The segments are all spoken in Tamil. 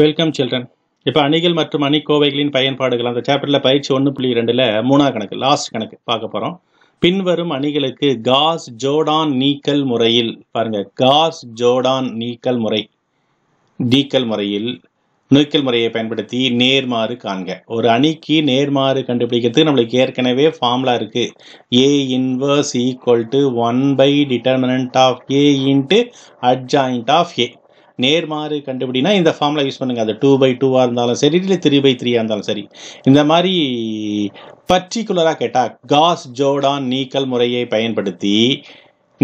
வெல்கம் சில்ட்ரன் இப்போ அணிகள் மற்றும் அணிக்கோவைகளின் பயன்பாடுகள் அந்த சாப்டரில் பயிற்சி ஒன்று புள்ளி ரெண்டில் மூணாம் கணக்கு லாஸ்ட் கணக்கு பார்க்க போகிறோம் பின்வரும் அணிகளுக்கு காஸ் ஜோடான் நீக்கல் முறையில் பாருங்க காஸ் ஜோடான் நீக்கல் முறை டீக்கல் முறையில் நீக்கல் முறையை பயன்படுத்தி நேர்மாறு காண்க ஒரு அணிக்கு நேர்மாறு கண்டுபிடிக்கிறதுக்கு நம்மளுக்கு ஏற்கனவே ஃபார்முலா இருக்குது A inverse equal to one by determinant of A into adjoint of A நேர்மாறு கண்டுபிடினா இந்த ஃபார்முலா யூஸ் பண்ணுங்கள் அது டூ பை டூவாக இருந்தாலும் சரி இல்லை த்ரீ பை த்ரீயாக இருந்தாலும் சரி இந்த மாதிரி பர்டிகுலராக கேட்டால் காஸ் ஜோடான் நீக்கல் முறையை பயன்படுத்தி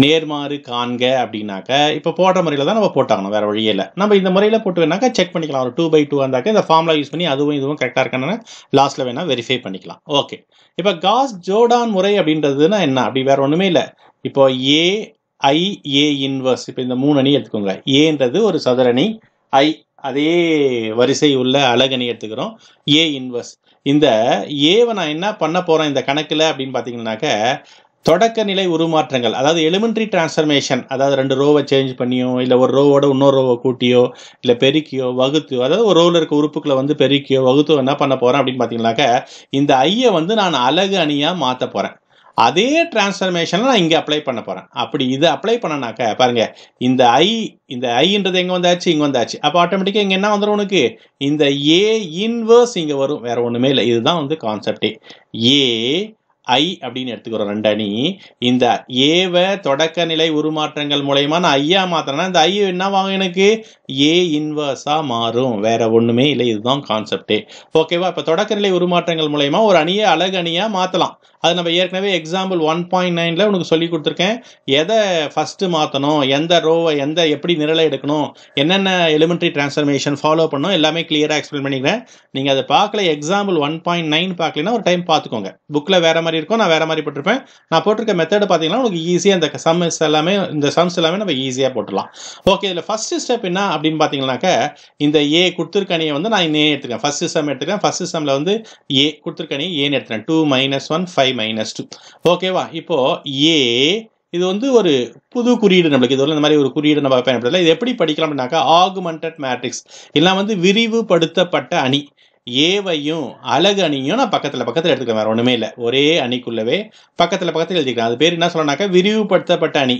நேர்மாறு காண்க அப்படின்னாக்க இப்போ போடுற முறையில் தான் நம்ம போட்டாகணும் வேறு வழியே இல்லை நம்ம இந்த முறையில் போட்டு வேணாக்கா செக் பண்ணிக்கலாம் ஒரு டூ பை டூ இருந்தாக்க இந்த ஃபார்முலா யூஸ் பண்ணி அதுவும் இதுவும் கரெக்டாக இருக்கானு லாஸ்ட்டில் வேணால் வெரிஃபை பண்ணிக்கலாம் ஓகே இப்போ காஸ் ஜோடான் முறை அப்படின்றதுன்னா என்ன அப்படி வேறு ஒன்றுமே இல்லை இப்போ ஏ ஐ ஏ இன்வர்ஸ் இப்போ இந்த மூணு அணி எடுத்துக்கோங்க ஏன்றது ஒரு அணி ஐ அதே வரிசை உள்ள அழகணி எடுத்துக்கிறோம் ஏ இன்வர்ஸ் இந்த ஏவை நான் என்ன பண்ண போகிறேன் இந்த கணக்கில் அப்படின்னு பார்த்தீங்கன்னாக்க தொடக்க நிலை உருமாற்றங்கள் அதாவது எலிமெண்ட்ரி டிரான்ஸ்ஃபர்மேஷன் அதாவது ரெண்டு ரோவை சேஞ்ச் பண்ணியோ இல்லை ஒரு ரோவோட இன்னொரு ரோவை கூட்டியோ இல்லை பெருக்கியோ வகுத்தியோ அதாவது ஒரு ரோவில் இருக்க உறுப்புக்களை வந்து பெருக்கியோ வகுத்தோ என்ன பண்ண போகிறேன் அப்படின்னு பார்த்தீங்கன்னாக்க இந்த ஐயை வந்து நான் அழகு அணியாக மாற்ற போகிறேன் அதே டிரான்ஸ்ஃபர்மேஷனில் நான் இங்கே அப்ளை பண்ண போகிறேன் அப்படி இது அப்ளை பண்ணனாக்க பாருங்கள் இந்த ஐ இந்த ஐன்றது எங்கே வந்தாச்சு இங்கே வந்தாச்சு அப்போ ஆட்டோமேட்டிக்காக இங்கே என்ன வந்துடும் உனக்கு இந்த ஏ இன்வர்ஸ் இங்கே வரும் வேறு ஒன்றுமே இல்லை இதுதான் வந்து கான்செப்டே ஏ ஐ அப்படின்னு எடுத்துக்கிறோம் ரெண்டு அணி இந்த ஏவை தொடக்க நிலை உருமாற்றங்கள் மூலயமா நான் ஐயா மாத்திரன்னா இந்த ஐ என்னவாகும் எனக்கு ஏ இன்வர்ஸாக மாறும் வேற ஒன்றுமே இல்லை இதுதான் கான்செப்டே ஓகேவா இப்போ தொடக்க நிலை உருமாற்றங்கள் மூலயமா ஒரு அணியை அழகு அணியாக மாற்றலாம் அது நம்ம ஏற்கனவே எக்ஸாம்பிள் ஒன் பாயிண்ட் நைனில் உனக்கு சொல்லி கொடுத்துருக்கேன் எதை ஃபஸ்ட்டு மாற்றணும் எந்த ரோவை எந்த எப்படி நிரலை எடுக்கணும் என்னென்ன எலிமெண்ட்ரி டிரான்ஸ்ஃபர்மேஷன் ஃபாலோ பண்ணணும் எல்லாமே கிளியராக எக்ஸ்பிளைன் பண்ணிக்கிறேன் நீங்கள் அதை பார்க்கல எக்ஸாம்பிள் ஒன் பாயிண்ட் நைன் பார்க்கலன்னா ஒரு டைம் பார்த்துக்கோங்க புக்கில் வேறு மாதிரி மாதிரி இருக்கும் நான் வேறு மாதிரி போட்டிருப்பேன் நான் போட்டிருக்க மெத்தட் பார்த்தீங்கன்னா உங்களுக்கு ஈஸியாக இந்த சம்ஸ் எல்லாமே இந்த சம்ஸ் எல்லாமே நம்ம ஈஸியாக போட்டுடலாம் ஓகே இதில் ஃபஸ்ட்டு ஸ்டெப் என்ன அப்படின்னு பார்த்தீங்கன்னாக்க இந்த ஏ கொடுத்துருக்கணியை வந்து நான் இன்னே எடுத்துருக்கேன் ஃபர்ஸ்ட் சம் எடுத்துருக்கேன் ஃபர்ஸ்ட் சம்மில் வந்து ஏ கொடுத்துருக்கணியை ஏன்னு எடுத்துக்கிறேன் two minus one five minus two ஓகேவா இப்போது ஏ இது வந்து ஒரு புது குறியீடு நம்மளுக்கு இது இந்த மாதிரி ஒரு குறியீடு நம்ம பயன்படுத்தல இது எப்படி படிக்கலாம் அப்படின்னாக்கா ஆகுமெண்டட் மேட்ரிக்ஸ் இல்லை வந்து விரிவுபடுத்தப்பட்ட அணி ஏவையும் அழகு அணியும் நான் பக்கத்தில் பக்கத்தில் எடுத்துக்கலாம் வேறு ஒன்றுமே இல்லை ஒரே அணிக்குள்ளவே பக்கத்தில் பக்கத்தில் எழுதிக்கலாம் அது பேர் என்ன சொல்லனாக்கா விரிவுபடுத்தப்பட்ட அணி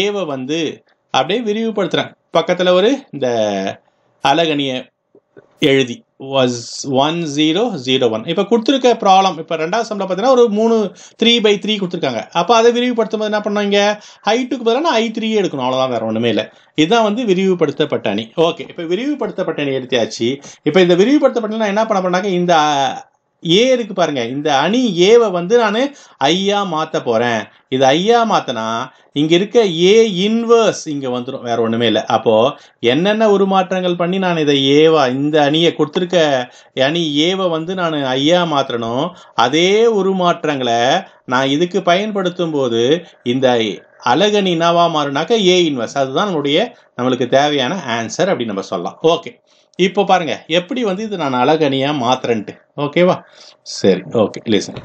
ஏவை வந்து அப்படியே விரிவுபடுத்துகிறேன் பக்கத்தில் ஒரு இந்த அழகணியை எழுதி வாஸ் ஒன் ஜீரோ ஜீரோ ஒன் இப்போ கொடுத்துருக்க ப்ராப்ளம் இப்போ ரெண்டாவது சம்பளம் பார்த்தீங்கன்னா ஒரு மூணு த்ரீ பை த்ரீ கொடுத்துருக்காங்க அப்போ அதை விரிவுபடுத்தும் போது என்ன பண்ணுவீங்க ஹைட்டுக்கு பதிலாக ஐ த்ரீயே எடுக்கணும் அவ்வளோதான் வேறு ஒன்றுமே இல்லை இதுதான் வந்து விரிவுபடுத்தப்பட்ட அணி ஓகே இப்போ விரிவுபடுத்தப்பட்ட அணி எடுத்தியாச்சு இப்போ இந்த விரிவுபடுத்தப்பட்ட நான் என்ன பண்ண பண்ணாக்க இந்த ஏ இருக்கு பாருங்க இந்த அணி ஏவை வந்து நான் ஐயா மாற்ற போகிறேன் இது ஐயா மாற்றினா இங்கே இருக்க ஏ இன்வர்ஸ் இங்கே வந்துடும் வேற ஒன்றுமே இல்லை அப்போது என்னென்ன உருமாற்றங்கள் பண்ணி நான் இதை ஏவா இந்த அணியை கொடுத்துருக்க அணி ஏவை வந்து நான் ஐயா மாற்றணும் அதே உருமாற்றங்களை நான் இதுக்கு பயன்படுத்தும் போது இந்த அழகணி என்னவா மாறுனாக்க ஏ இன்வர்ஸ் அதுதான் நம்மளுடைய நம்மளுக்கு தேவையான ஆன்சர் அப்படின்னு நம்ம சொல்லலாம் ஓகே இப்போ பாருங்கள் எப்படி வந்து இது நான் அழகணியாக மாத்திரன்ட்டு ஓகேவா சரி ஓகே லிசன்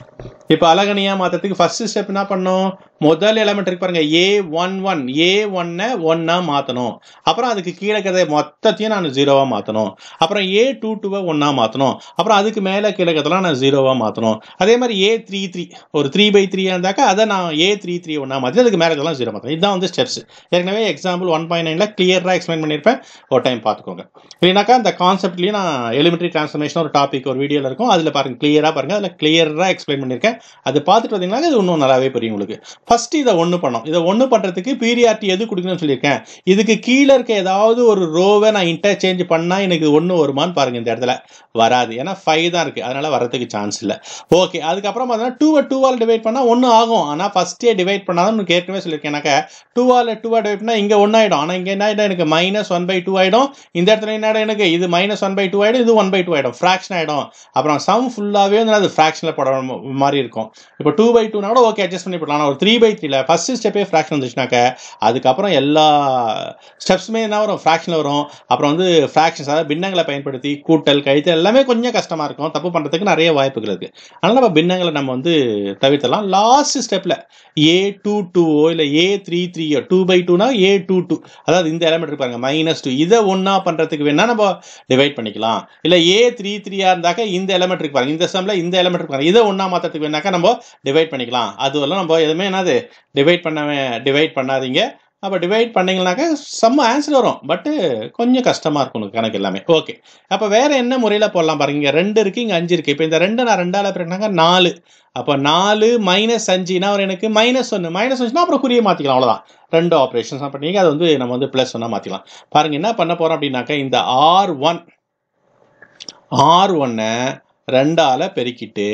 இப்போ அழகனியா மாற்றத்துக்கு ஃபர்ஸ்ட் ஸ்டெப் என்ன பண்ணோம் முதல் எலமெண்ட் இருக்கு பாருங்க ஏ ஒன் ஒன் ஏ ஒன்னை ஒன்னா மாற்றணும் அப்புறம் அதுக்கு கீழே கதை மொத்தத்தையும் நான் ஜீரோவாக மாற்றணும் அப்புறம் ஏ டூ டூவை ஒன்றா மாற்றணும் அப்புறம் அதுக்கு மேலே கீழே கதைலாம் நான் ஜீரோவாக மாற்றணும் அதே மாதிரி ஏ த்ரீ த்ரீ ஒரு த்ரீ பை த்ரீயாக இருந்தாக்கா அதை நான் ஏ த்ரீ த்ரீ ஒன்றா மாற்றி அதுக்கு மேலே இதெல்லாம் ஜீரோ மாற்றணும் இதுதான் வந்து ஸ்டெப்ஸ் ஏற்கனவே எக்ஸாம்பிள் ஒன் பாயிண்ட் நைனில் கிளியராக எக்ஸ்பிளைன் பண்ணியிருப்பேன் ஒரு டைம் பார்த்துக்கோங்க இல்லைனாக்கா அந்த கான்செப்ட்லேயும் நான் எலிமெண்ட்ரி டிரான்ஸ்ஃபர்மேஷன் ஒரு டாபிக் ஒரு வீடியோவில் இருக்கும் அதில் பாருங்கள் கிளியராக பாருங்கள் அதில் கிளியராக எக்ஸ்பிளைன் பண்ணியிருக்கேன் அது பார்த்துட்டு பார்த்தீங்கன்னா இது இன்னும் நல்லாவே புரியும் உங்களுக்கு ஃபர்ஸ்ட் இதை ஒன்று பண்ணோம் இதை ஒன்று பண்ணுறதுக்கு பீரியார்ட்டி எது கொடுக்கணும்னு சொல்லியிருக்கேன் இதுக்கு கீழே இருக்க ஏதாவது ஒரு ரோவை நான் இன்டர்சேஞ்ச் பண்ணால் எனக்கு ஒன்று வருமானு பாருங்கள் இந்த இடத்துல வராது ஏன்னா ஃபைவ் தான் இருக்குது அதனால் வரதுக்கு சான்ஸ் இல்லை ஓகே அதுக்கப்புறம் பார்த்தீங்கன்னா டூவை டூவால் டிவைட் பண்ணால் ஒன்று ஆகும் ஆனால் ஃபஸ்ட்டே டிவைட் பண்ணாதான் உங்களுக்கு ஏற்கனவே எனக்கு டூவால் டூவாக டிவைட் பண்ணால் இங்கே ஒன்று ஆகிடும் ஆனால் இங்கே என்ன ஆகிடும் எனக்கு மைனஸ் ஒன் பை டூ ஆகிடும் இந்த இடத்துல என்ன ஆகிடும் எனக்கு இது மைனஸ் ஒன் பை டூ ஆகிடும் இது ஒன் பை டூ ஆகிடும் ஃப்ராக்ஷன் ஆகிடும் அப்புறம் அப்புறம் சம் ஃபுல்லாகவே வந்து அது ஃப்ராக்ஷனில் போட மாதிரி இருக்கும் இப்போ டூ பை டூனா கூட ஓகே அட்ஜஸ்ட் பண்ணி போடலாம் ஆனால் ஒரு த்ரீ பை த்ரீல ஃபஸ்ட்டு ஸ்டெப்பே ஃப்ராக்ஷன் வந்துச்சுனாக்க அதுக்கப்புறம் எல்லா ஸ்டெப்ஸுமே என்ன வரும் ஃப்ராக்ஷனில் வரும் அப்புறம் வந்து ஃப்ராக்ஷன்ஸ் அதாவது பின்னங்களை பயன்படுத்தி கூட்டல் கழித்தல் எல்லாமே கொஞ்சம் கஷ்டமாக இருக்கும் தப்பு பண்ணுறதுக்கு நிறைய வாய்ப்புகள் இருக்குது அதனால் நம்ம பின்னங்களை நம்ம வந்து தவிர்த்தலாம் லாஸ்ட் ஸ்டெப்பில் ஏ டூ டூவோ இல்லை ஏ த்ரீ த்ரீயோ டூ பை டூனா ஏ டூ டூ அதாவது இந்த எலமெண்ட் இருப்பாங்க மைனஸ் டூ இதை ஒன்றா பண்ணுறதுக்கு வேணால் நம்ம டிவைட் பண்ணிக்கலாம் இல்லை ஏ த்ரீ த்ரீயாக இருந்தாக்க இந்த எலமெண்ட் இருக்கு பாருங்க இந்த சம்ல இந்த எலமெண்ட் இருக்கு இதை ஒன்றா மாற்றத்துக்கு வேணாக்கா நம்ம டிவைட் பண்ணிக்கலாம் அதுவெல்லாம் நம்ம எதுவுமே என்னது டிவைட் பண்ணவே டிவைட் பண்ணாதீங்க அப்போ டிவைட் பண்ணிங்கனாக்கா செம்ம ஆன்சர் வரும் பட்டு கொஞ்சம் கஷ்டமாக இருக்கும் கணக்கு எல்லாமே ஓகே அப்போ வேறு என்ன முறையில் போடலாம் பாருங்க இங்கே ரெண்டு இருக்குது இங்கே அஞ்சு இருக்குது இப்போ இந்த ரெண்டு நான் ரெண்டால் பிறகுனாக்கா நாலு அப்போ நாலு மைனஸ் அஞ்சுனா அவர் எனக்கு மைனஸ் ஒன்று மைனஸ் ஒன்றுனா அப்புறம் குறியை மாற்றிக்கலாம் அவ்வளோதான் ரெண்டு ஆப்ரேஷன்ஸ் பண்ணிங்க அது வந்து நம்ம வந்து ப்ளஸ் ஒன்னாக மாற்றிக்கலாம் பாருங்கள் என்ன பண்ண போகிறோம் அப்படின்னாக்கா இந்த ஆர் ஒன் ஆர் ஒன்னை ரெண்டால பெருக்கிட்டு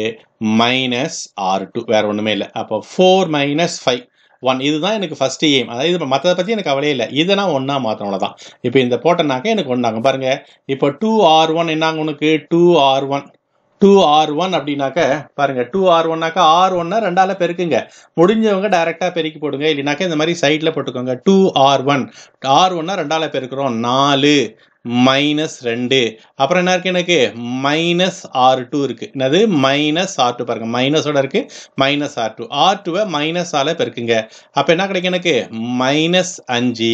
மைனஸ் ஆர் டூ வேறு ஒன்றுமே இல்லை அப்போ ஃபோர் மைனஸ் ஃபைவ் ஒன் இதுதான் எனக்கு ஃபஸ்ட்டு எய்ம் அதாவது இது மற்றதை பற்றி எனக்கு கவலையே இல்லை இதை நான் ஒன்றா மாற்றணும் தான் இப்போ இந்த போட்டனாக்க எனக்கு ஒன்றாங்க பாருங்கள் இப்போ டூ ஆர் ஒன் என்னாங்க உனக்கு two R one two R one அப்படின்னாக்க பாருங்க டூ ஆர் ஒன்னாக்கா ஆர் ஒன்னா ரெண்டால பெருக்குங்க முடிஞ்சவங்க டைரக்டா பெருக்கி போடுங்க இல்லைனாக்கா இந்த மாதிரி சைட்ல போட்டுக்கோங்க டூ ஆர் ஒன் ஆர் ஒன்னா ரெண்டால பெருக்கிறோம் நாலு மைனஸ் ரெண்டு அப்புறம் என்ன இருக்குது எனக்கு மைனஸ் ஆர் டூ இருக்குது என்னது மைனஸ் ஆர் டூ பாருங்கள் மைனஸோட இருக்குது மைனஸ் ஆர் டூ ஆர் டூவை மைனஸ் ஆல பெருக்குங்க அப்போ என்ன கிடைக்கும் எனக்கு மைனஸ் அஞ்சு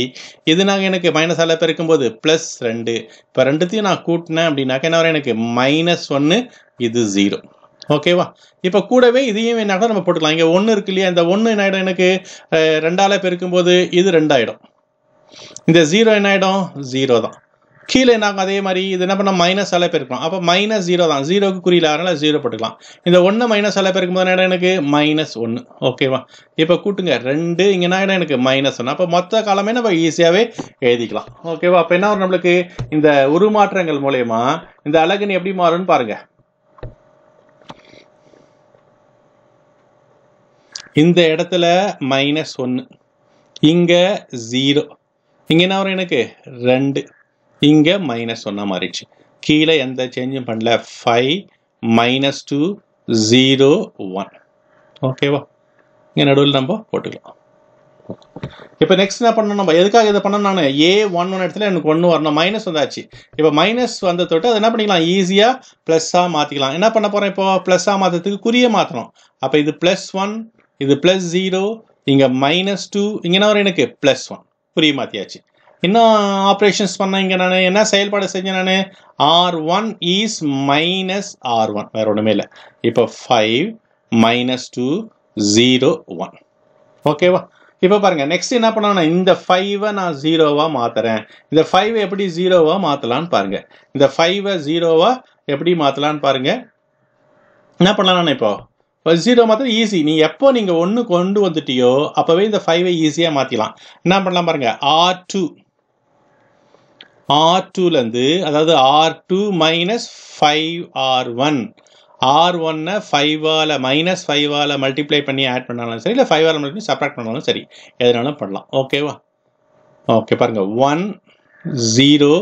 இது நாங்கள் எனக்கு மைனஸ் ஆல பெருக்கும்போது ப்ளஸ் ரெண்டு இப்போ ரெண்டுத்தையும் நான் கூட்டினேன் அப்படின்னாக்க என்ன வரும் எனக்கு மைனஸ் ஒன்று இது ஜீரோ ஓகேவா இப்போ கூடவே இதையும் என்ன கூட நம்ம போட்டுக்கலாம் இங்கே ஒன்று இருக்கு இல்லையா இந்த ஒன்று என்ன ஆகிடும் எனக்கு பெருக்கும் போது இது ரெண்டாயிடும் இந்த ஜீரோ என்ன ஆகிடும் ஜீரோ தான் கீழே நாங்கள் அதே மாதிரி இது என்ன பண்ணால் மைனஸ் அலை பெருக்கலாம் அப்போ மைனஸ் ஜீரோ தான் ஜீரோக்கு குறியில் அதனால் ஜீரோ போட்டுக்கலாம் இந்த ஒன்று மைனஸ் அலை பெருக்கும் போது என்ன எனக்கு மைனஸ் ஒன்று ஓகேவா இப்போ கூட்டுங்க ரெண்டு இங்கேனா என்ன எனக்கு மைனஸ் ஒன்று அப்போ மொத்த காலமே நம்ம ஈஸியாகவே எழுதிக்கலாம் ஓகேவா அப்போ என்ன வரும் நம்மளுக்கு இந்த உருமாற்றங்கள் மூலயமா இந்த அழகுன்னு எப்படி மாறும்னு பாருங்கள் இந்த இடத்துல மைனஸ் ஒன்று இங்கே ஜீரோ இங்கே என்ன வரும் எனக்கு ரெண்டு இங்கே மைனஸ் ஒன்றா மாறிடுச்சு கீழே எந்த சேஞ்சும் பண்ணல five minus two zero one ஓகேவா இங்கே நடுவில் நம்ம போட்டுக்கலாம் இப்போ நெக்ஸ்ட் என்ன பண்ணணும் நம்ம எதுக்காக இதை பண்ணணும் நான் ஏ ஒன் ஒன் இடத்துல எனக்கு ஒன்று வரணும் மைனஸ் வந்தாச்சு இப்போ மைனஸ் வந்த தொட்டு அதை என்ன பண்ணிக்கலாம் ஈஸியாக ப்ளஸ்ஸாக மாற்றிக்கலாம் என்ன பண்ண போகிறேன் இப்போ ப்ளஸ்ஸாக மாற்றுறதுக்கு குறியே மாற்றணும் அப்போ இது ப்ளஸ் ஒன் இது ப்ளஸ் ஜீரோ இங்கே மைனஸ் டூ இங்கே என்ன வர எனக்கு ப்ளஸ் ஒன் குறிய மாற்றியாச்சு இன்னும் ஆப்ரேஷன்ஸ் பண்ணேன் இங்கே நான் என்ன செயல்பாடு செஞ்சேன் நான் R one is minus R one வேறு ஒன்றுமே இல்லை இப்போ five minus two zero one ஓகேவா இப்போ பாருங்கள் நெக்ஸ்ட் என்ன பண்ணணும் இந்த ஃபைவை நான் ஜீரோவாக மாற்றுறேன் இந்த ஃபைவை எப்படி ஜீரோவாக மாற்றலான்னு பாருங்கள் இந்த ஃபைவை ஜீரோவாக எப்படி மாற்றலான்னு பாருங்கள் என்ன பண்ணலாம் இப்போ ஜீரோ மாத்திரம் ஈஸி நீ எப்போ நீங்கள் ஒன்று கொண்டு வந்துட்டியோ அப்போவே இந்த ஃபைவை ஈஸியாக மாற்றிக்கலாம் என்ன பண்ணலாம் பாருங்கள் ஆர் டூ ஆர் டூலேருந்து அதாவது R two minus five R one R ஒன்னை ஃபைவால் மைனஸ் ஃபைவால் மல்டிப்ளை பண்ணி ஆட் பண்ணாலும் சரி இல்லை ஃபைவால் மல்டிப்ளை சப்ராக்ட் பண்ணாலும் சரி எதனாலும் பண்ணலாம் ஓகேவா ஓகே பாருங்கள் ஒன் ஜீரோ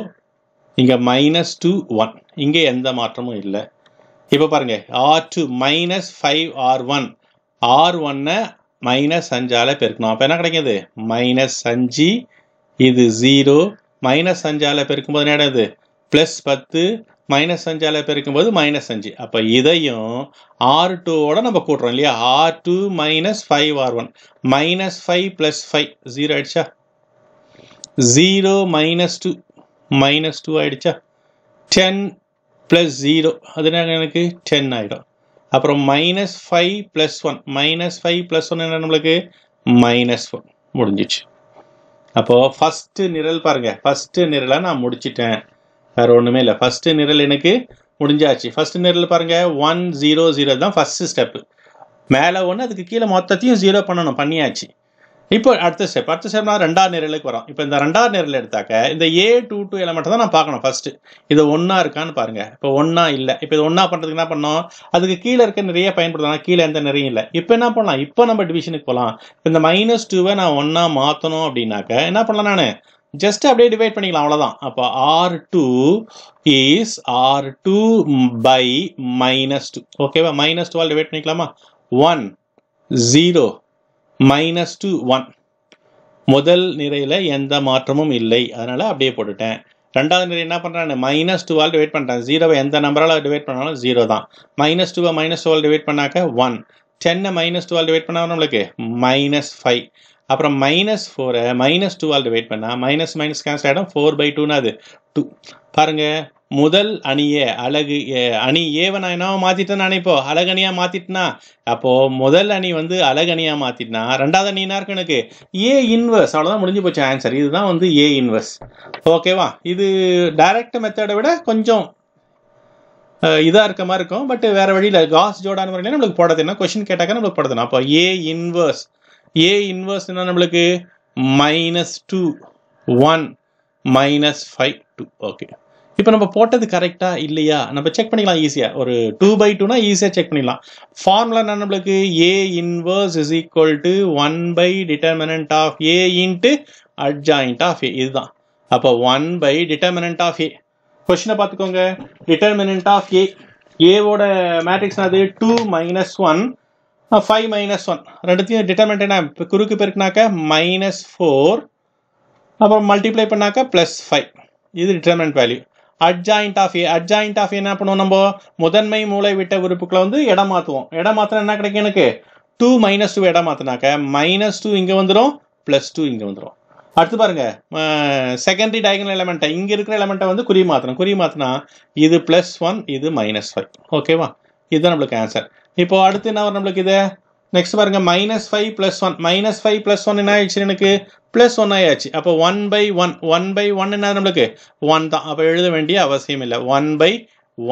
இங்கே மைனஸ் டூ ஒன் இங்கே எந்த மாற்றமும் இல்லை இப்போ பாருங்கள் R two minus five R one R ஒன்னை மைனஸ் அஞ்சால் பெருக்கணும் அப்போ என்ன கிடைக்கிது மைனஸ் அஞ்சு இது ஜீரோ மைனஸ் அஞ்சால் பெருக்கும்போது என்ன என்னது ப்ளஸ் பத்து மைனஸ் அஞ்சால் பெருக்கும்போது மைனஸ் அஞ்சு அப்போ இதையும் ஆர் டூவோட நம்ம கூட்டுறோம் இல்லையா R two minus five R one minus five plus five zero ஆயிடுச்சா zero minus two minus two ஆயிடுச்சா டென் ப்ளஸ் ஜீரோ அது என்ன எனக்கு டென் ஆகிடும் அப்புறம் minus five plus one minus five plus one என்ன நம்மளுக்கு மைனஸ் ஒன் முடிஞ்சிச்சு அப்போது ஃபஸ்ட்டு நிரல் பாருங்கள் ஃபஸ்ட்டு நிரலை நான் முடிச்சிட்டேன் வேறு ஒன்றுமே இல்லை ஃபர்ஸ்ட் நிரல் எனக்கு முடிஞ்சாச்சு ஃபஸ்ட்டு நிரல் பாருங்கள் ஒன் ஜீரோ ஜீரோ தான் ஃபர்ஸ்ட் ஸ்டெப்பு மேலே ஒன்று அதுக்கு கீழே மொத்தத்தையும் ஜீரோ பண்ணணும் பண்ணியாச்சு இப்போ அடுத்த ஸ்டெப் அடுத்த ஸ்டெப்னா ரெண்டாம் நிரலுக்கு வரும் இப்போ இந்த ரெண்டாம் நேரில் எடுத்தாக்க இந்த ஏ டூ டூ மட்டும் தான் நான் பார்க்கணும் ஃபஸ்ட்டு இது ஒன்றா இருக்கான்னு பாருங்க இப்போ ஒன்றா இல்லை இப்போ இது ஒன்றா பண்ணுறதுக்கு என்ன பண்ணோம் அதுக்கு கீழே இருக்க நிறைய பயன்படுத்தலாம் கீழே எந்த நிறைய இல்லை இப்போ என்ன பண்ணலாம் இப்போ நம்ம டிவிஷனுக்கு போகலாம் இப்போ இந்த மைனஸ் டூவை நான் ஒன்றா மாற்றணும் அப்படின்னாக்க என்ன பண்ணலாம் நான் ஜஸ்ட் அப்படியே டிவைட் பண்ணிக்கலாம் அவ்வளோதான் அப்போ R two is R two by minus two ஓகேவா மைனஸ் டூவால் டிவைட் பண்ணிக்கலாமா one zero minus two one முதல் நிறையில் எந்த மாற்றமும் இல்லை அதனால் அப்படியே போட்டுட்டேன் ரெண்டாவது நிறைய என்ன பண்ணுறாங்க மைனஸ் டூவால் டிவைட் பண்ணிட்டேன் ஜீரோவை எந்த நம்பரால் டிவைட் பண்ணாலும் ஜீரோ தான் மைனஸ் டூவை மைனஸ் டூவால் டிவைட் பண்ணாக்க ஒன் டென்னை மைனஸ் டூவால் டிவைட் பண்ணாலும் நம்மளுக்கு மைனஸ் ஃபைவ் அப்புறம் மைனஸ் ஃபோரை மைனஸ் டூவால் டிவைட் பண்ணால் மைனஸ் மைனஸ் கேன்சல் ஆகிடும் ஃபோர் பை டூனா அது டூ பாருங்க முதல் அணியை அழகு அணி ஏவை நான் என்னவா மாற்றிட்டேன் நான் இப்போ அழகணியாக மாற்றிட்டேனா அப்போது முதல் அணி வந்து அழகணியாக மாற்றிட்டேனா ரெண்டாவது அணி என்ன இருக்கு எனக்கு ஏ இன்வர்ஸ் அவ்வளவுதான் முடிஞ்சு போச்சு ஆன்சர் இதுதான் வந்து ஏ இன்வர்ஸ் ஓகேவா இது டைரக்ட் மெத்தடை விட கொஞ்சம் இதாக இருக்க மாதிரி இருக்கும் பட் வேறு வழியில் காஸ் ஜோடான முறையில் நம்மளுக்கு போட என்ன கொஷின் கேட்டாக்க நம்மளுக்கு போட அப்போ ஏ இன்வர்ஸ் ஏ இன்வர்ஸ் நம்மளுக்கு minus two one minus five two okay இப்போ நம்ம போட்டது கரெக்டா இல்லையா நம்ம செக் பண்ணிக்கலாம் ஈஸியாக ஒரு டூ பை டூனா ஈஸியாக செக் பண்ணிடலாம் ஃபார்முலா என்ன நம்மளுக்கு A inverse is equal to one by determinant of A into adjoint of A இதுதான் அப்போ one by determinant of A கொஸ்டினை பார்த்துக்கோங்க டிட்டர்மினன்ட் ஆஃப் ஏ ஏவோட மேட்ரிக்ஸ் அது two minus one five minus one ரெண்டுத்தையும் டிட்டர்மெண்ட் என்ன குறுக்கு பெருக்குனாக்க மைனஸ் ஃபோர் அப்புறம் மல்டிப்ளை பண்ணாக்க ப்ளஸ் ஃபைவ் இது determinant value adjoint of adjoint of என்ன பண்ணுவோம் நம்ம முதன்மை மூளை விட்ட உறுப்புகளை வந்து இடம் மாற்றுவோம் இடம் மாத்தினா என்ன கிடைக்கும் எனக்கு டூ மைனஸ் டூ இடம் மாத்தினாக்க மைனஸ் டூ இங்கே வந்துடும் ப்ளஸ் டூ இங்கே வந்துடும் அடுத்து பாருங்க செகண்டரி டயகனல் எலமெண்ட்டை இங்கே இருக்கிற எலமெண்ட்டை வந்து குறி மாற்றணும் குறி மாற்றினா இது ப்ளஸ் ஒன் இது மைனஸ் ஃபைவ் ஓகேவா இதுதான் நம்மளுக்கு ஆன்சர் இப்போ அடுத்து என்ன வரும் நம்மளுக்கு இது நெக்ஸ்ட் பாருங்க minus five plus one minus five plus one என்ன ஆயிடுச்சு எனக்கு ப்ளஸ் ஒன் ஆயாச்சு அப்போ one by one one by one என்ன நம்மளுக்கு ஒன் தான் அப்போ எழுத வேண்டிய அவசியம் இல்லை ஒன் பை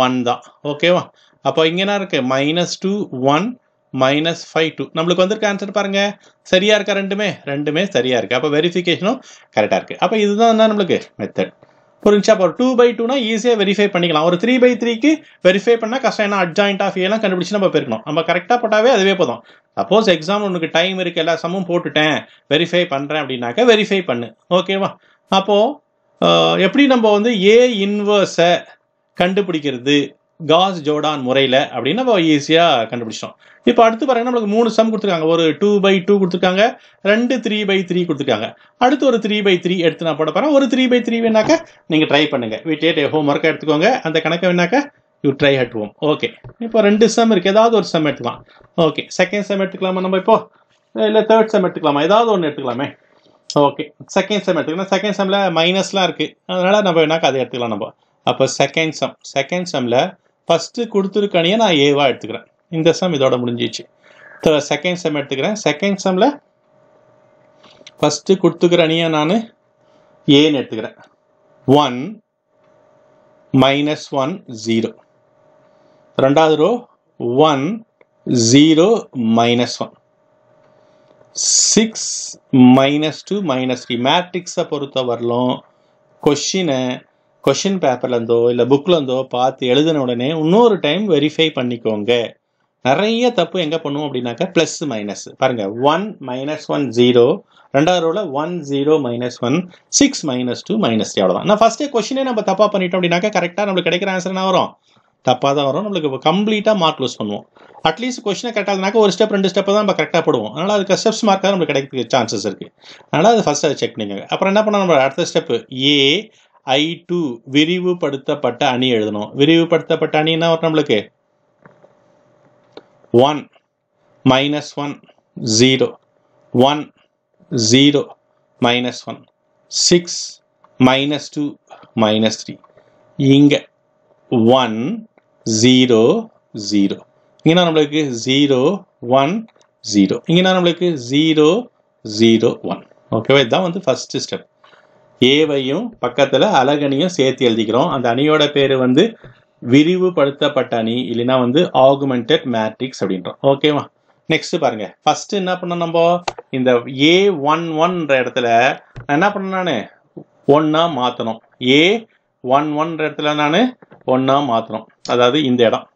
ஒன் தான் ஓகேவா அப்போ இங்கே என்ன இருக்குது minus two one minus five two நம்மளுக்கு வந்திருக்க ஆன்சர் பாருங்க சரியாக இருக்கா ரெண்டுமே ரெண்டுமே சரியாக இருக்குது அப்போ வெரிஃபிகேஷனும் கரெக்டாக இருக்குது அப்போ இதுதான் என்ன நம்மளுக்கு மெத்தட் புரிஞ்சா இப்போ டூ பை டூனா ஈஸியாக வெரிஃபை பண்ணிக்கலாம் ஒரு த்ரீ பை த்ரீக்கு வெரிஃபை பண்ணால் கஷ்டம் என்ன அட்ஜாயிண்ட் ஆஃப் ஏலாம் கண்டுபிடிச்சு நம்ம போயிருக்கணும் நம்ம கரெக்டாக போட்டாவே அதுவே போதும் சப்போஸ் எக்ஸாம் உனக்கு டைம் இருக்குது எல்லா சமும் போட்டுட்டேன் வெரிஃபை பண்ணுறேன் அப்படின்னாக்கா வெரிஃபை பண்ணு ஓகேவா அப்போது எப்படி நம்ம வந்து ஏ இன்வர்ஸை கண்டுபிடிக்கிறது காஸ் ஜோடான் முறையில் அப்படின்னு நம்ம ஈஸியாக கண்டுபிடிச்சிட்டோம் இப்போ அடுத்து பார்த்தீங்கன்னா நம்மளுக்கு மூணு சம் கொடுத்துருக்காங்க ஒரு டூ பை டூ கொடுத்துருக்காங்க ரெண்டு த்ரீ பை த்ரீ கொடுத்துருக்காங்க அடுத்து ஒரு த்ரீ பை த்ரீ எடுத்து நான் போட போகிறேன் ஒரு த்ரீ பை த்ரீ வேணாக்க நீங்கள் ட்ரை பண்ணுங்கள் வீட்டே ஹோம் ஒர்க்காக எடுத்துக்கோங்க அந்த கணக்கை வேணாக்க யூ ட்ரை ஹட்டுவோம் ஓகே இப்போ ரெண்டு சம் இருக்குது ஏதாவது ஒரு சம் எடுத்துக்கலாம் ஓகே செகண்ட் சம் எடுத்துக்கலாமா நம்ம இப்போ இல்லை தேர்ட் சம் எடுத்துக்கலாமா ஏதாவது ஒன்று எடுத்துக்கலாமே ஓகே செகண்ட் செம் எடுத்துக்கலாம் செகண்ட் செம்மில் மைனஸ்லாம் இருக்குது அதனால் நம்ம வேணாக்கா அதை எடுத்துக்கலாம் நம்ம அப்போ செகண்ட் சம் செகண்ட் செம்மில் ஃபஸ்ட்டு கொடுத்துருக்க அணியை நான் ஏவாக எடுத்துக்கிறேன் இந்த சம் இதோட முடிஞ்சிச்சு செகண்ட் செம் எடுத்துக்கிறேன் செகண்ட் செம்மில் ஃபஸ்ட்டு கொடுத்துக்கிற அணியை நான் ஏன்னு எடுத்துக்கிறேன் ஒன் மைனஸ் ஒன் ஜீரோ ரெண்டாவது row one zero minus one six minus two minus three மேட்ரிக்ஸை பொறுத்த வரலும் கொஷினை கொஷின் பேப்பர்லேருந்தோ இல்லை புக்லேருந்தோ பார்த்து எழுதின உடனே இன்னொரு டைம் வெரிஃபை பண்ணிக்கோங்க நிறைய தப்பு எங்கே பண்ணுவோம் அப்படின்னாக்கா ப்ளஸ் மைனஸ் பாருங்கள் ஒன் மைனஸ் ஒன் ஜீரோ ரெண்டாவது ரோவில் one zero minus one six minus two minus three அவ்வளோதான் நான் ஃபஸ்ட்டே கொஷினே நம்ம தப்பாக பண்ணிட்டோம் அப்படின்னாக்கா கரெக்டாக நம்மளுக்கு கிடைக்கிற ஆன்சர் என்ன வரும் தப்பாக தான் வரும் நம்மளுக்கு கம்ப்ளீட்டாக மார்க் லூஸ் பண்ணுவோம் அட்லீஸ்ட் கொஷினை கரெக்டாக ஒரு ஸ்டெப் ரெண்டு ஸ்டெப்பை தான் நம்ம கரெக்டாக போடுவோம் அதனால் அதுக்கு ஸ்டெப்ஸ் மார்க்காக நம்மளுக்கு கிடைக்கிறதுக்கு சான்சஸ் இருக்குது அதனால் அது ஃபஸ்ட்டு அதை செக் பண்ணிக்கோங்க அப்புறம் என்ன பண்ணோம் நம்ம அடுத்த ஸ்டெப்பு ஏ ஐ டூ விரிவுபடுத்தப்பட்ட அணி எழுதணும் விரிவுபடுத்தப்பட்ட அணின்னா வரும் நம்மளுக்கு one minus one zero one zero minus one six minus two minus three இங்கே ஒன் ஜீரோ ஜீரோ இங்கேனா நம்மளுக்கு ஜீரோ ஒன் ஜீரோ இங்கேனா நம்மளுக்கு ஜீரோ ஜீரோ ஒன் ஓகேவா இதுதான் வந்து ஃபஸ்ட்டு ஸ்டெப் ஏவையும் பக்கத்தில் அழகணியும் சேர்த்து எழுதிக்கிறோம் அந்த அணியோட பேர் வந்து விரிவுபடுத்தப்பட்ட அணி இல்லைன்னா வந்து ஆகுமெண்டட் மேட்ரிக்ஸ் அப்படின்றோம் ஓகேவா நெக்ஸ்ட் பாருங்க ஃபர்ஸ்ட் என்ன பண்ண நம்ம இந்த ஏ ஒன் ஒன்ற இடத்துல என்ன பண்ண நான் ஒன்னா மாற்றணும் ஏ ஒன் ஒன்ற இடத்துல நான் ஒன்னா மாத்தணும் அதாவது இந்த இடம்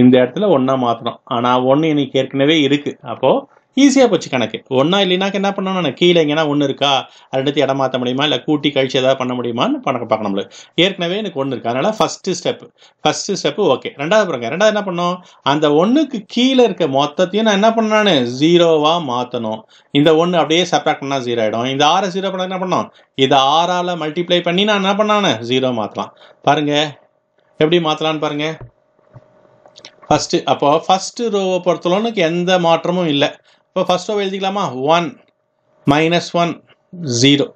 இந்த இடத்துல ஒன்னா மாற்றணும் ஆனால் ஒன்று இன்னைக்கு ஏற்கனவே இருக்கு அப்போது ஈஸியாக போச்சு கணக்கு ஒன்றா இல்லைனாக்க என்ன பண்ணணும் கீழே எங்கன்னா ஒன்று இருக்கா அதை எடுத்து இடம் மாற்ற முடியுமா இல்லை கூட்டி கழிச்சு ஏதாவது பண்ண முடியுமான்னு பண்ண பார்க்கணும் ஏற்கனவே எனக்கு ஒன்று இருக்குது அதனால் first step first step okay ரெண்டாவது பிறகு ரெண்டாவது என்ன பண்ணோம் அந்த ஒன்றுக்கு கீழே இருக்க மொத்தத்தையும் நான் என்ன பண்ணானு ஜீரோவாக மாற்றணும் இந்த ஒன்று அப்படியே சப்ராக்ட் பண்ணால் ஜீரோ ஆகிடும் இந்த ஆறை ஜீரோ பண்ண என்ன பண்ணோம் இதை ஆறால் மல்டிப்ளை பண்ணி நான் என்ன பண்ணானு ஜீரோ மாற்றலாம் பாருங்கள் எப்படி மாற்றலான்னு பாருங்கள் ஃபஸ்ட்டு அப்போது ஃபஸ்ட்டு ரோவை பொறுத்தளவுக்கு எந்த மாற்றமும் இல்லை இப்போ ஃபர்ஸ்ட் ரோ எழுதிக்கலாமா one minus one zero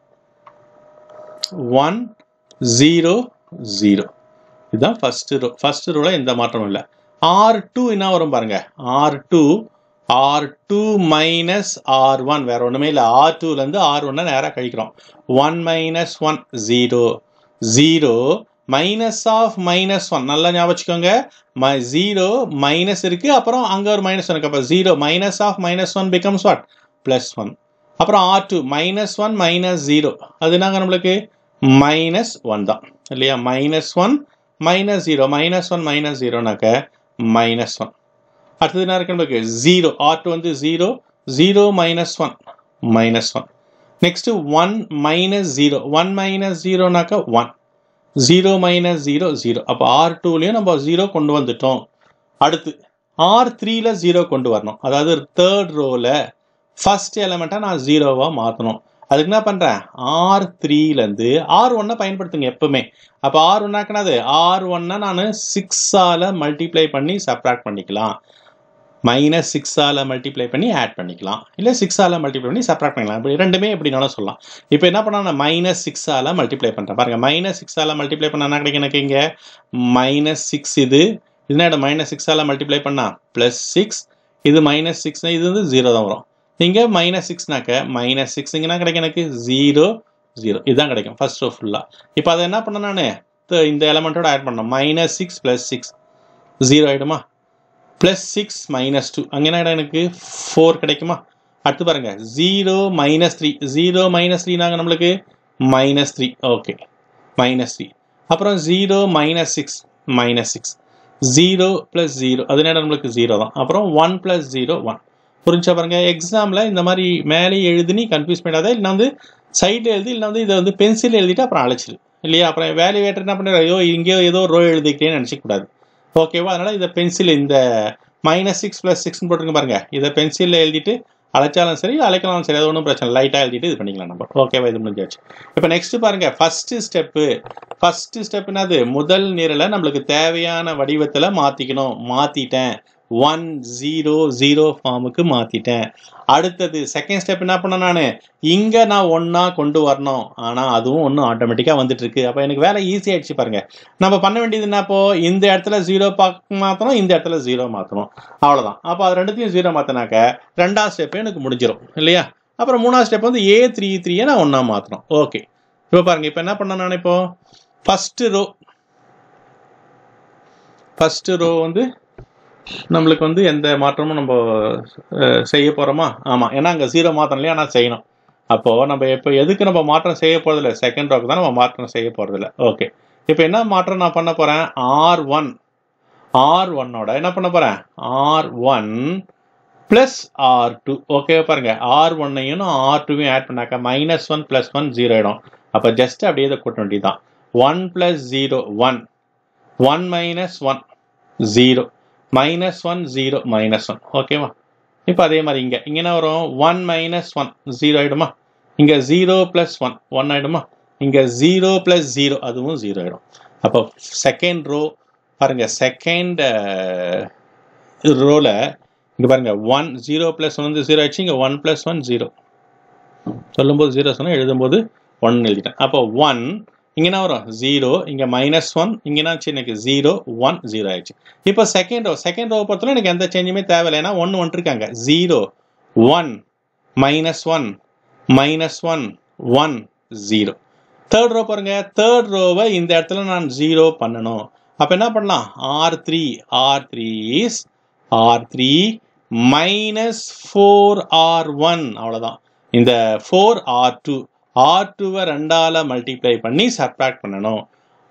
one zero zero இதுதான் ஃபஸ்ட்டு ரோ ஃபஸ்ட்டு ரோவில் எந்த மாற்றமும் இல்லை ஆர் டூ என்ன வரும் பாருங்கள் R two R two minus R one வேறு ஒன்றுமே இல்லை ஆர் டூலேருந்து ஆர் ஒன்னை நேராக கழிக்கிறோம் one minus one zero zero minus of minus one நல்லா ஞாபகம் வச்சுக்கோங்க ம ஜீரோ மைனஸ் இருக்குது அப்புறம் அங்கே ஒரு மைனஸ் ஒன் இருக்குது அப்போ zero minus of minus one becomes what plus one அப்புறம் R two minus one minus zero அது என்னங்க நம்மளுக்கு மைனஸ் ஒன் தான் இல்லையா minus one minus zero minus one minus ஜீரோனாக்க மைனஸ் ஒன் அடுத்தது என்ன இருக்கு நம்மளுக்கு ஜீரோ ஆர் டூ வந்து zero zero minus one minus one next one minus zero one minus ஜீரோனாக்க one zero minus zero zero அப்போ ஆர் டூலேயும் நம்ம ஜீரோ கொண்டு வந்துட்டோம் அடுத்து ஆர் த்ரீல ஜீரோ கொண்டு வரணும் அதாவது தேர்ட் ரோவில் ஃபஸ்ட் எலமெண்ட்டாக நான் ஜீரோவாக மாற்றணும் அதுக்கு என்ன பண்ணுறேன் ஆர் த்ரீலேருந்து ஆர் ஒன்னை பயன்படுத்துங்க எப்பவுமே அப்போ ஆர் ஒன்னாக்குனது ஆர் ஒன்னை நான் சிக்ஸால் மல்டிப்ளை பண்ணி சப்ராக்ட் பண்ணிக்கலாம் மைனஸ் சிக்ஸால் மல்டிப்ளை பண்ணி ஆட் பண்ணிக்கலாம் இல்லை சிக்ஸால் மல்டிப்ளை பண்ணி சப்ராக்ட் பண்ணிக்கலாம் இப்படி ரெண்டுமே எப்படினாலும் சொல்லலாம் இப்போ என்ன பண்ணால் மைனஸ் சிக்ஸால் மல்டிப்ளை பண்ணுறேன் பாருங்கள் மைனஸ் சிக்ஸால் மல்டிப்ளை பண்ணால் என்ன கிடைக்கும் எனக்கு இங்கே மைனஸ் சிக்ஸ் இது இதுனா மைனஸ் சிக்ஸால் மல்டிப்ளை பண்ணால் ப்ளஸ் சிக்ஸ் இது மைனஸ் சிக்ஸ்னா இது வந்து ஜீரோ தான் வரும் இங்கே மைனஸ் சிக்ஸ்னாக்க மைனஸ் சிக்ஸ் இங்கேனா கிடைக்கும் எனக்கு ஜீரோ ஜீரோ இதுதான் கிடைக்கும் ஃபர்ஸ்ட் ஃபுல்லாக இப்போ அதை என்ன பண்ணேன் நான் இந்த எலமெண்ட்டோட ஆட் பண்ணோம் minus six plus six zero ஆகிடுமா ப்ளஸ் சிக்ஸ் மைனஸ் டூ அங்கே என்ன எனக்கு ஃபோர் கிடைக்குமா அடுத்து பாருங்கள் zero minus three zero minus த்ரீனாங்க நம்மளுக்கு minus three okay minus three அப்புறம் zero minus six minus six zero plus zero அது நேரம் நம்மளுக்கு ஜீரோ தான் அப்புறம் ஒன் ப்ளஸ் ஜீரோ ஒன் புரிஞ்சா பாருங்க எக்ஸாமில் இந்த மாதிரி மேலே எழுதுனி கன்ஃபியூஸ் பண்ணாத இல்லை வந்து சைடில் எழுதி இல்லை வந்து இதை வந்து பென்சில் எழுதிட்டு அப்புறம் அழைச்சிரு இல்லையா அப்புறம் வேல்யூ வேட்டர் என்ன பண்ணுற ஐயோ இங்கேயோ ஏதோ ரோ எழுதிக்கிறேன்னு நினச்சிக்கூடாது ஓகேவா அதனால் இதை பென்சில் இந்த மைனஸ் சிக்ஸ் ப்ளஸ் சிக்ஸ்னு போட்டுருங்க பாருங்கள் இதை பென்சிலில் எழுதிட்டு அழைச்சாலும் சரி அழைக்கலாம் சரி அது ஒன்றும் பிரச்சனை லைட்டாக எழுதிட்டு இது பண்ணிக்கலாம் நம்ம ஓகேவா இது முடிஞ்சாச்சு இப்போ நெக்ஸ்ட்டு பாருங்கள் ஃபஸ்ட்டு ஸ்டெப்பு ஃபஸ்ட்டு அது முதல் நிரலை நம்மளுக்கு தேவையான வடிவத்தில் மாற்றிக்கணும் மாற்றிட்டேன் ஒன் ஜீரோ ஜீரோ ஃபார்முக்கு மாற்றிட்டேன் அடுத்தது செகண்ட் ஸ்டெப் என்ன பண்ணேன் நான் இங்கே நான் ஒன்றா கொண்டு வரணும் ஆனால் அதுவும் ஒன்றும் ஆட்டோமேட்டிக்காக வந்துட்டுருக்கு அப்போ எனக்கு வேலை ஈஸி ஆகிடுச்சு பாருங்கள் நம்ம பண்ண வேண்டியது என்னப்போ இந்த இடத்துல ஜீரோ பார்க்க மாற்றணும் இந்த இடத்துல ஜீரோ மாற்றணும் அவ்வளோதான் அப்போ அது ரெண்டுத்தையும் ஜீரோ மாற்றினாக்க ரெண்டாவது ஸ்டெப்பே எனக்கு முடிஞ்சிடும் இல்லையா அப்புறம் மூணாவது ஸ்டெப் வந்து ஏ த்ரீ த்ரீயை நான் ஒன்றா மாற்றணும் ஓகே இப்போ பாருங்கள் இப்போ என்ன பண்ணேன் நான் இப்போது ஃபஸ்ட்டு ரோ ஃபஸ்ட்டு ரோ வந்து நம்மளுக்கு வந்து எந்த மாற்றமும் நம்ம செய்ய போகிறோமா ஆமாம் ஏன்னா அங்கே ஜீரோ மாற்றம் இல்லையா ஆனால் செய்யணும் அப்போது நம்ம இப்போ எதுக்கு நம்ம மாற்றம் செய்ய போகிறதில்ல செகண்ட் ரோக்கு தான் நம்ம மாற்றம் செய்ய போகிறதில்ல ஓகே இப்போ என்ன மாற்றம் நான் பண்ண போகிறேன் ஆர் ஒன் ஆர் ஒன்னோட என்ன பண்ண போகிறேன் R one plus R two okay பாருங்கள் ஆர் ஒன்னையும் ஆர் டூவையும் ஆட் பண்ணாக்க minus one plus one zero ஆகிடும் அப்போ ஜஸ்ட் அப்படியே இதை கூட்ட தான் one plus zero one one minus one zero minus one zero minus one ஓகேவா இப்போ அதே மாதிரி இங்கே இங்கே என்ன வரும் ஒன் மைனஸ் ஒன் ஜீரோ ஆகிடுமா இங்கே ஜீரோ ப்ளஸ் ஒன் ஒன் ஆகிடுமா இங்கே ஜீரோ ப்ளஸ் ஜீரோ அதுவும் ஜீரோ ஆகிடும் அப்போ செகண்ட் ரோ பாருங்கள் செகண்ட் ரோவில் இங்கே பாருங்கள் ஒன் ஜீரோ ப்ளஸ் ஒன் வந்து ஜீரோ ஆயிடுச்சு இங்கே ஒன் ப்ளஸ் ஒன் ஜீரோ சொல்லும்போது ஜீரோ சொன்னால் எழுதும்போது ஒன் எழுதிட்டேன் அப்போ ஒன் இங்கே வரும் ஜீரோ இங்கே மைனஸ் ஒன் இங்கே எனக்கு ஜீரோ ஒன் ஜீரோ ஆயிடுச்சு இப்போ செகண்ட் செகண்ட் ரோ எனக்கு எந்த சேஞ்சுமே தேவையில்லை ஏன்னா ஒன்று ஒன்று zero one minus one minus one one zero third row பாருங்க தேர்ட் ரோவை இந்த இடத்துல நான் ஜீரோ பண்ணணும் அப்போ என்ன பண்ணலாம் R three R three R three minus four R one அவ்வளோதான் இந்த ஃபோர் ஆர் டூ ஆர் டூவை ரெண்டால மல்டிப்ளை பண்ணி சப்ராக்ட் பண்ணணும்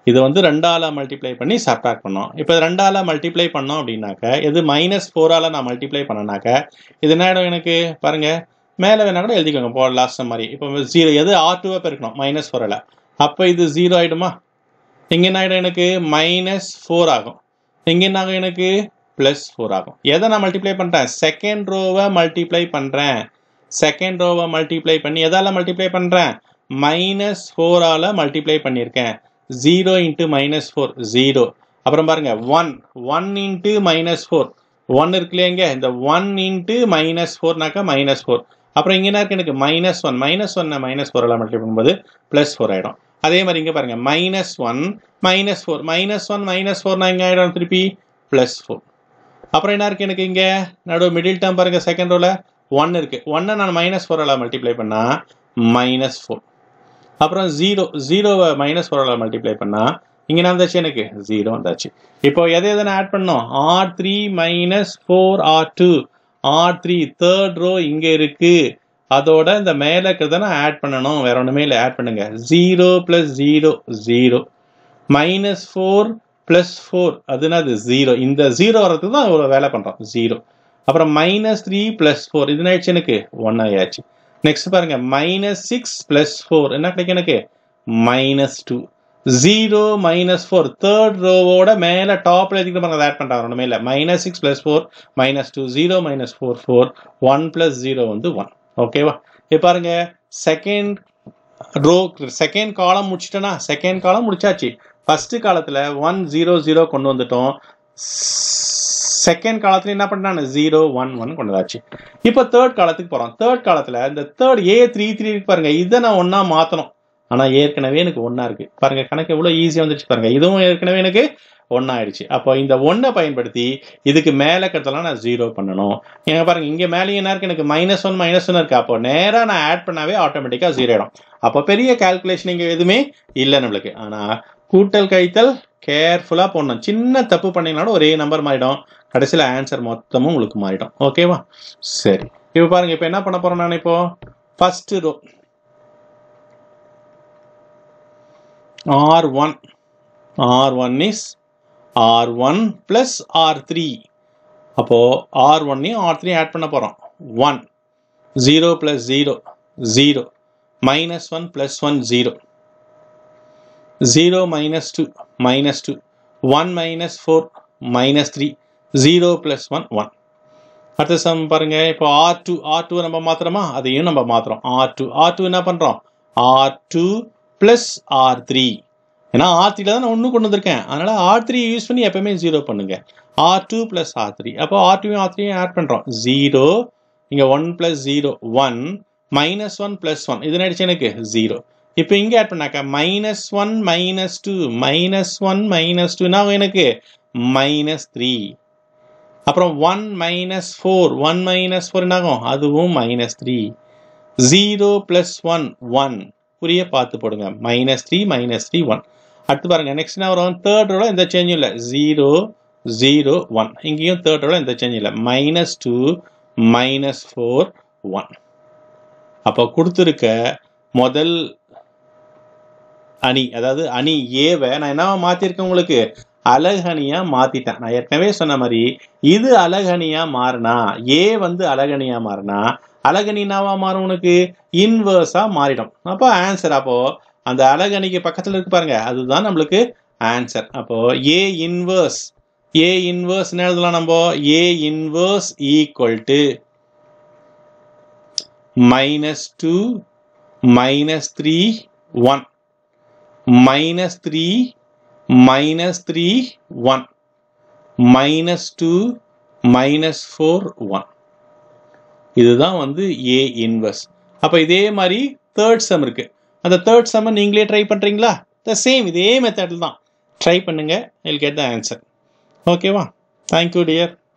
இது வந்து ரெண்டால மல்டிப்ளை பண்ணி சப்ராக்ட் பண்ணோம் இப்போ ரெண்டால மல்டிப்ளை பண்ணோம் அப்படின்னாக்க இது மைனஸ் ஃபோரால் நான் மல்டிப்ளை பண்ணனாக்க இது என்ன ஆகிடும் எனக்கு பாருங்க மேலே வேணா கூட எழுதிக்கோங்க போ லாஸ்ட் மாதிரி இப்போ ஜீரோ எது ஆர் டூவை பெருக்கணும் மைனஸ் ஃபோரில் அப்போ இது ஜீரோ ஆகிடுமா இங்கே என்ன ஆகிடும் எனக்கு மைனஸ் ஃபோர் ஆகும் இங்கே என்ன ஆகும் எனக்கு ப்ளஸ் ஃபோர் ஆகும் எதை நான் மல்டிப்ளை பண்ணுறேன் செகண்ட் ரோவை மல்டிப்ளை பண்ணுறேன் செகண்ட் ரோவை மல்டிப்ளை பண்ணி எதால் மல்டிப்ளை பண்ணுறேன் மைனஸ் ஃபோரால் மல்டிப்ளை பண்ணியிருக்கேன் zero into minus four zero அப்புறம் பாருங்கள் one one into minus four one இருக்கு இந்த ஒன் இன்ட்டு மைனஸ் ஃபோர்னாக்கா மைனஸ் ஃபோர் அப்புறம் இங்கே இருக்கு எனக்கு மைனஸ் ஒன் மைனஸ் ஒன்னை மைனஸ் ஃபோரால் மல்டிப்ளை பண்ணும்போது ப்ளஸ் ஃபோர் ஆகிடும் அதே மாதிரி இங்கே பாருங்கள் minus one minus four minus one minus ஃபோர்னா இங்கே ஆகிடும் திருப்பி ப்ளஸ் ஃபோர் அப்புறம் என்ன இருக்கு எனக்கு இங்கே நடுவு மிடில் டேம் பாருங்கள் செகண்ட் ரோவில் ஒன் இருக்குது ஒன்னை நான் மைனஸ் ஃபோரால் மல்டிப்ளை பண்ணால் மைனஸ் ஃபோர் அப்புறம் ஜீரோ ஜீரோவை மைனஸ் ஃபோரால் மல்டிப்ளை பண்ணால் இங்கே நான் வந்தாச்சு எனக்கு ஜீரோ வந்தாச்சு இப்போ எதை எதனா ஆட் பண்ணோம் R three minus four R two R three third row இங்கே இருக்குது அதோட இந்த மேலே இருக்கிறத நான் ஆட் பண்ணணும் வேற ஒன்றுமே இல்லை ஆட் பண்ணுங்க zero plus zero zero minus four plus four அதுனா அது ஜீரோ இந்த ஜீரோ வரதுக்கு தான் வேலை பண்ணுறோம் ஜீரோ அப்புறம் மைனஸ் த்ரீ ப்ளஸ் ஃபோர் இது ஆயிடுச்சு எனக்கு ஒன் ஆயாச்சு நெக்ஸ்ட் பாருங்க மைனஸ் சிக்ஸ் ப்ளஸ் ஃபோர் என்ன கிடைக்கும் எனக்கு minus two zero minus four third ரோவோட மேலே டாப்பில் எழுதிக்கிட்டு பாருங்க ஆட் பண்ணுறாங்க ஒன்று மேல minus six plus four minus two zero minus four four one plus zero வந்து ஒன் ஓகேவா இப்போ பாருங்க second row second column முடிச்சிட்டேன்னா second column முடிச்சாச்சு ஃபஸ்ட்டு காலத்தில் ஒன் ஜீரோ ஜீரோ கொண்டு வந்துட்டோம் செகண்ட் காலத்துல என்ன பண்ணான் ஜீரோ ஒன் ஒன் கொண்டதாச்சு இப்போ தேர்ட் காலத்துக்கு போகிறோம் தேர்ட் காலத்தில் இந்த தேர்ட் ஏ த்ரீ த்ரீ இருக்கு பாருங்க இதை நான் ஒன்றா மாற்றணும் ஆனால் ஏற்கனவே எனக்கு ஒன்றா இருக்கு பாருங்க கணக்கு எவ்வளோ ஈஸியாக வந்துருச்சு பாருங்க இதுவும் ஏற்கனவே எனக்கு ஆயிடுச்சு அப்போ இந்த ஒன்றை பயன்படுத்தி இதுக்கு மேலே கட்டலாம் நான் ஜீரோ பண்ணணும் எங்க பாருங்க இங்கே மேலே என்ன இருக்கு எனக்கு மைனஸ் ஒன் மைனஸ் ஒன் இருக்குது அப்போ நேராக நான் ஆட் பண்ணாவே ஆட்டோமேட்டிக்கா ஜீரோ ஆகிடும் அப்போ பெரிய கால்குலேஷன் இங்கே எதுவுமே இல்லை நம்மளுக்கு ஆனால் கூட்டல் கைத்தல் கேர்ஃபுல்லாக போடணும் சின்ன தப்பு பண்ணிங்கனாலும் ஒரே நம்பர் மாறிடும் கடைசியில் ஆன்சர் மொத்தமும் உங்களுக்கு மாறிடும் ஓகேவா சரி இப்போ பாருங்கள் இப்போ என்ன பண்ண போகிறோம் நான் இப்போ first row R one R one is R one plus R three அப்போது ஆர் ஒன்னையும் ஆர் த்ரீ ஆட் பண்ண போகிறோம் one zero plus zero zero minus one plus one zero zero minus two minus two one minus four minus three zero plus one one அடுத்த சம் பாருங்கள் இப்போ ஆர் டூ ஆர் டூ நம்ம மாத்திரமா அதையும் நம்ம மாத்திரம் ஆர் டூ ஆர் டூ என்ன பண்ணுறோம் R two plus R three ஏன்னா ஆர் த்ரீல தான் நான் ஒன்று கொண்டு வந்திருக்கேன் அதனால் ஆர் த்ரீ யூஸ் பண்ணி எப்பவுமே ஜீரோ பண்ணுங்க R two plus R three அப்போ ஆர் டூ ஆர் த்ரீயும் ஆட் பண்ணுறோம் ஜீரோ இங்கே one plus zero one minus one plus one இது நடிச்சு எனக்கு ஜீரோ இப்போ இங்கே ஆட் பண்ணாக்கா minus one minus two minus one minus டூனா எனக்கு மைனஸ் த்ரீ அப்புறம் one minus four one minus four என்னாகும் அதுவும் minus three zero plus one one புரிய பார்த்து போடுங்க minus three minus three one அடுத்து பாருங்க நெக்ஸ்ட் என்ன வரும் தேர்ட் ரோல எந்த சேஞ்சும் இல்லை ஜீரோ ஜீரோ ஒன் இங்கேயும் தேர்ட் ரோல எந்த சேஞ்சும் இல்லை minus two minus four one அப்போ கொடுத்துருக்க முதல் அணி அதாவது அணி ஏவை நான் என்னவா மாத்திருக்கேன் உங்களுக்கு அழகணியா மாத்திட்டேன் நான் ஏற்கனவே சொன்ன மாதிரி இது அழகணியா மாறினா ஏ வந்து அழகணியா மாறினா அழகணினாவா மாறும் உனக்கு இன்வர்ஸா மாறிடும் அப்போ ஆன்சர் அப்போ அந்த அழகணிக்கு பக்கத்துல இருக்கு பாருங்க அதுதான் நம்மளுக்கு ஆன்சர் அப்போ ஏ இன்வர்ஸ் ஏ இன்வர்ஸ் எழுதலாம் நம்ம A inverse equal to minus two minus three one minus 3 minus 3 1 minus 2 minus 4 1 இதுதான் வந்து A inverse அப்போ இதே மாதிரி third sum இருக்கு அந்த third sum நீங்களே try பண்ணுறீங்களா The same, இதே மெத்தடில் தான் ட்ரை பண்ணுங்க இல் answer. Okay, வா. Thank you, dear.